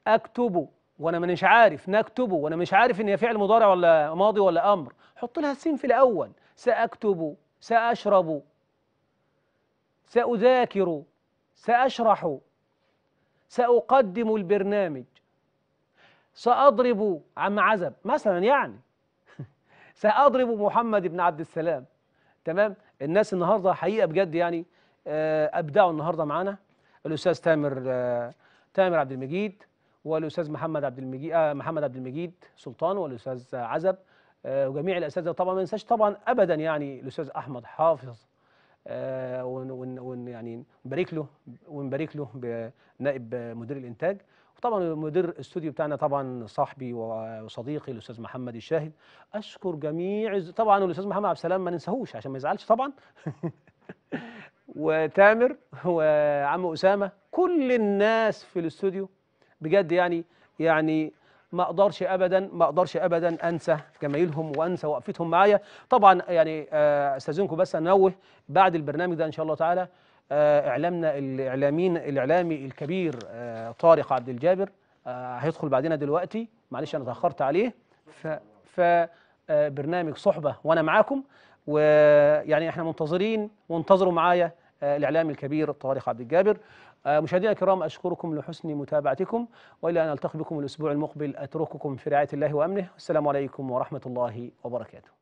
اكتبه وانا مش عارف نكتبه وانا مش عارف ان هي فعل مضارع ولا ماضي ولا امر حط لها السين في الاول ساكتب ساشرب ساذاكر ساشرح ساقدم البرنامج ساضرب عم عزب مثلا يعني سأضرب محمد بن عبد السلام تمام الناس النهارده حقيقه بجد يعني آه، ابدعوا النهارده معانا الاستاذ تامر آه، تامر عبد المجيد والاستاذ محمد عبد المجيد آه، محمد عبد المجيد سلطان والاستاذ عزب وجميع الاساتذه طبعا ما ننساش طبعا ابدا يعني الاستاذ احمد حافظ ون ون يعني نبارك له ونبارك له بنائب مدير الانتاج طبعا مدير الاستوديو بتاعنا طبعا صاحبي وصديقي الاستاذ محمد الشاهد اشكر جميع طبعا الاستاذ محمد عبد السلام ما ننساهوش عشان ما يزعلش طبعا وتامر وعم اسامه كل الناس في الاستوديو بجد يعني يعني ما اقدرش ابدا ما اقدرش ابدا انسى جمايلهم وانسى وقفتهم معايا طبعا يعني آه، استاذنكم بس انوه بعد البرنامج ده ان شاء الله تعالى آه، اعلامنا الاعلاميين الاعلامي الكبير آه، طارق عبد الجابر آه، هيدخل بعدنا دلوقتي معلش انا اتاخرت عليه ف ف برنامج صحبه وانا معاكم ويعني احنا منتظرين وانتظروا معايا الاعلام الكبير طارق عبد الجابر مشاهدينا الكرام اشكركم لحسن متابعتكم والى ان التقي بكم الاسبوع المقبل اترككم في رعايه الله وامنه والسلام عليكم ورحمه الله وبركاته